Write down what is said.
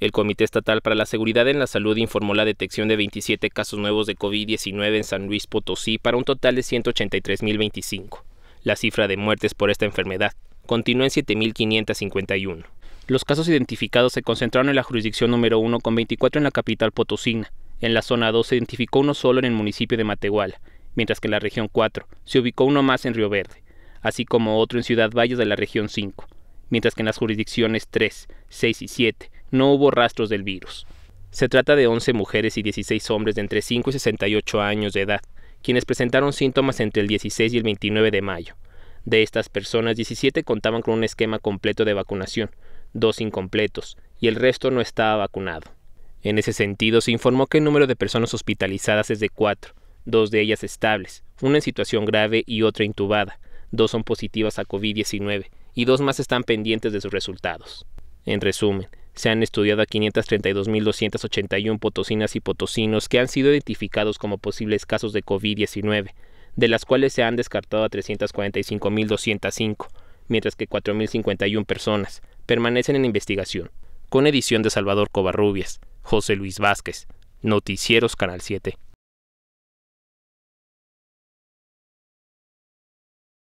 El Comité Estatal para la Seguridad en la Salud informó la detección de 27 casos nuevos de COVID-19 en San Luis Potosí para un total de 183.025. La cifra de muertes por esta enfermedad continuó en 7.551. Los casos identificados se concentraron en la jurisdicción número 1 con 24 en la capital potosina. En la zona 2 se identificó uno solo en el municipio de Matehuala, mientras que en la región 4 se ubicó uno más en Río Verde, así como otro en Ciudad Valles de la región 5, mientras que en las jurisdicciones 3, 6 y 7 no hubo rastros del virus. Se trata de 11 mujeres y 16 hombres de entre 5 y 68 años de edad, quienes presentaron síntomas entre el 16 y el 29 de mayo. De estas personas, 17 contaban con un esquema completo de vacunación, dos incompletos, y el resto no estaba vacunado. En ese sentido, se informó que el número de personas hospitalizadas es de 4, dos de ellas estables, una en situación grave y otra intubada, dos son positivas a COVID-19 y dos más están pendientes de sus resultados. En resumen, se han estudiado a 532.281 potosinas y potosinos que han sido identificados como posibles casos de COVID-19, de las cuales se han descartado a 345.205, mientras que 4.051 personas permanecen en investigación. Con edición de Salvador Covarrubias, José Luis Vázquez, Noticieros Canal 7.